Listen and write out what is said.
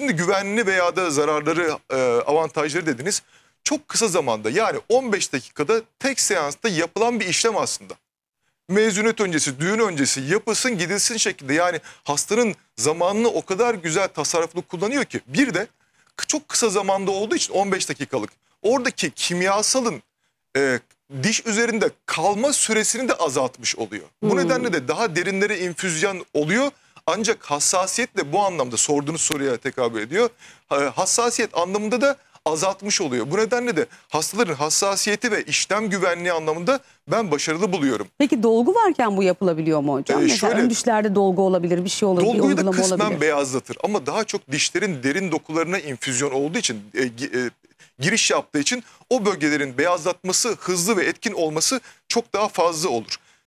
Şimdi güvenli veya da zararları e, avantajları dediniz. Çok kısa zamanda yani 15 dakikada tek seansta yapılan bir işlem aslında. Mezuniyet öncesi, düğün öncesi yapılsın gidilsin şekilde yani hastanın zamanını o kadar güzel tasarruflu kullanıyor ki. Bir de çok kısa zamanda olduğu için 15 dakikalık oradaki kimyasalın e, diş üzerinde kalma süresini de azaltmış oluyor. Bu hmm. nedenle de daha derinlere infüzyon oluyor ancak hassasiyet de bu anlamda sorduğunuz soruya tekabül ediyor. Hassasiyet anlamında da azaltmış oluyor. Bu nedenle de hastaların hassasiyeti ve işlem güvenliği anlamında ben başarılı buluyorum. Peki dolgu varken bu yapılabiliyor mu hocam? Ee, Mesela şöyle, ön dişlerde dolgu olabilir, bir şey olur, bir uygulama olabilir. Dolguyu da kısmen beyazlatır ama daha çok dişlerin derin dokularına infüzyon olduğu için, e, e, giriş yaptığı için o bölgelerin beyazlatması hızlı ve etkin olması çok daha fazla olur.